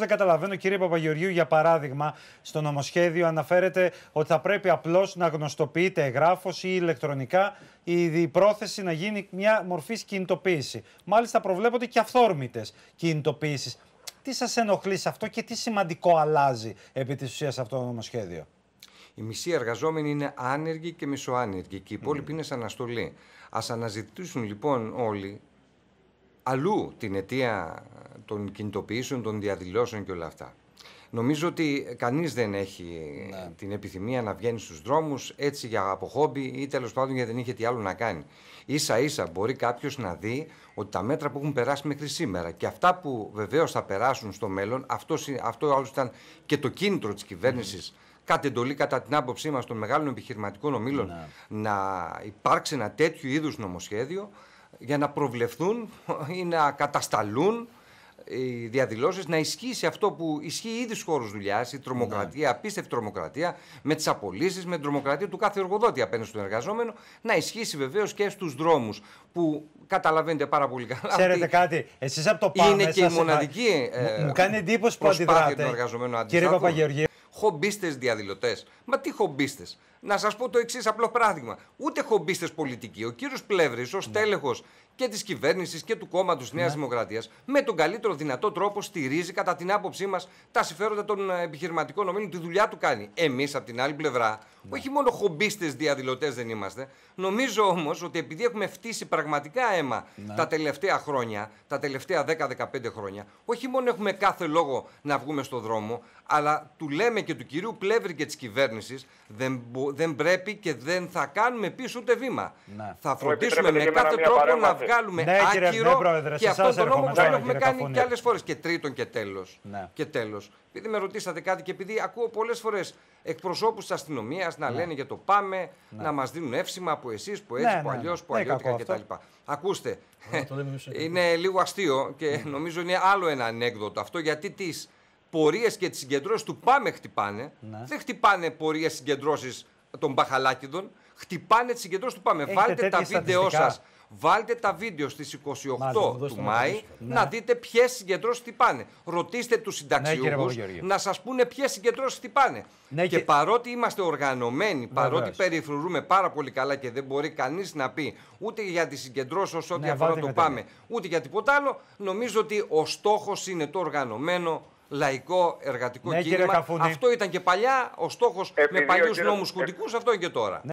Δεν καταλαβαίνω, κύριε Παπαγεωργίου, για παράδειγμα, στο νομοσχέδιο αναφέρεται ότι θα πρέπει απλώς να γνωστοποιείται εγγράφος ή ηλεκτρονικά η πρόθεση να γίνει μια μορφής κινητοποίηση. Μάλιστα, προβλέπονται και αυθόρμητες κινητοποίησεις. Τι σας ενοχλεί σε αυτό και τι σημαντικό αλλάζει επί της ουσίας αυτό το νομοσχέδιο. Οι μισοί εργαζόμενοι είναι άνεργοι και μισοάνεργοι και οι υπόλοιποι ναι. είναι σε αναστολή. Ας αναζητήσουν λοιπόν όλοι αλλού την αιτία των κινητοποιήσεων, των διαδηλώσεων και όλα αυτά. Νομίζω ότι κανείς δεν έχει ε, ναι. την επιθυμία να βγαίνει στους δρόμους έτσι για από χόμπι ή τέλος πάντων γιατί δεν είχε τι άλλο να κάνει. Ίσα ίσα μπορεί κάποιος να δει ότι τα μέτρα που έχουν περάσει μέχρι σήμερα και αυτά που βεβαίως θα περάσουν στο μέλλον, αυτός, αυτό άλλωστε ήταν και το κίνητρο της κυβέρνησης mm. εντολή κατά την άποψή μας των μεγάλων επιχειρηματικών ομήλων ναι. να υπάρξει ένα τέτοιο είδους νομοσχέδιο για να προβλεφθούν ή να κατασταλούν ε, οι διαδηλώσεις, να ισχύσει αυτό που ισχύει ήδη στους χώρους δουλειάς, η τρομοκρατία, ναι. απίστευτη τρομοκρατία, με τις απολύσεις, με την τρομοκρατία του κάθε εργοδότη απέναντι στον εργαζόμενο, να ισχύσει βεβαίως και στους δρόμους. Που καταλαβαίνετε πάρα πολύ καλά. Ξέρετε κάτι, εσείς από το πάνω. Είναι και η μοναδική. Ε, μου κάνει εντύπωση που αντιδράτε. Κύριε Παπαγεωργίου. Χομπίστες διαδηλωτές. Μα τι χομπίστες. Να σας πω το εξής απλό παράδειγμα. Ούτε χομπίστες πολιτικοί. Ο κύριος Πλεύρης, ω ναι. τέλεχο και της κυβέρνησης και του κόμματος Νέας ναι. Δημοκρατίας, με τον καλύτερο δυνατό τρόπο στηρίζει, κατά την άποψή μας, τα συμφέροντα των ε, επιχειρηματικών ομίλων, τη δουλειά του κάνει. Εμείς, από την άλλη πλευρά, ναι. όχι μόνο χομπίστες διαδηλωτές δεν είμαστε. Νομίζω όμως ότι επειδή έχουμε φτύσει πραγματικά αίμα τα τελευταία χρόνια, τα τελευταία 10-15 χρόνια, όχι μόνο έχουμε κάθε λόγο να βγούμε στον δρόμο, αλλά του λέμε και του κυρίου Πλεύρη και της κυβέρνησης, δεν, μπο, δεν πρέπει και δεν θα κάνουμε πίσω ούτε βήμα. Ναι. Θα φροντίσουμε με κάθε τρόπο να βγάλουμε ναι, άκυρο κύριε, ναι, και αυτόν τον νόμο που έχουμε κάνει και άλλες φορές. Και τρίτον και τέλος. Ναι. Και τέλος. Επειδή με ρωτήσατε κάτι και επειδή ακούω πολλές φορές εκπροσώπους της αστυνομίας να ναι. λένε για το πάμε, να μας δίνουν εύσημα από εσείς, που έτσι, που αλλιώ, που αλλιώτικα κτλ. Ακούστε, ε, είναι λίγο αστείο και νομίζω είναι άλλο ένα ανέκδοτο αυτό γιατί τις πορείες και τις συγκεντρώσεις του πάμε χτυπάνε. Ναι. Δεν χτυπάνε πορείες συγκεντρώσεις των Μπαχαλάκηδων χτυπάνε τις συγκεντρώσεις του Πάμε. βάλτε τα βίντεο σας. Βάλτε τα βίντεο στις 28 του Μάη ναι. να δείτε ποιες συγκεντρώσεις χτυπάνε. Ρωτήστε τους ναι, συνταξιούχου να σας πούνε ποιες συγκεντρώσεις χτυπάνε. Ναι, και, παρότι είμαστε οργανωμένοι, ναι, παρότι περιφρουρούμε πάρα πολύ καλά και δεν μπορεί κανείς να πει ούτε για τις συγκεντρώσεις όσο ό,τι αφορά το πάμε, ούτε για τίποτα άλλο, νομίζω ότι ο στόχος είναι το οργανωμένο λαϊκό εργατικό ναι, Αυτό ήταν και παλιά ο στόχος με παλιού νόμου κουντικού, αυτό είναι και τώρα. Ναι.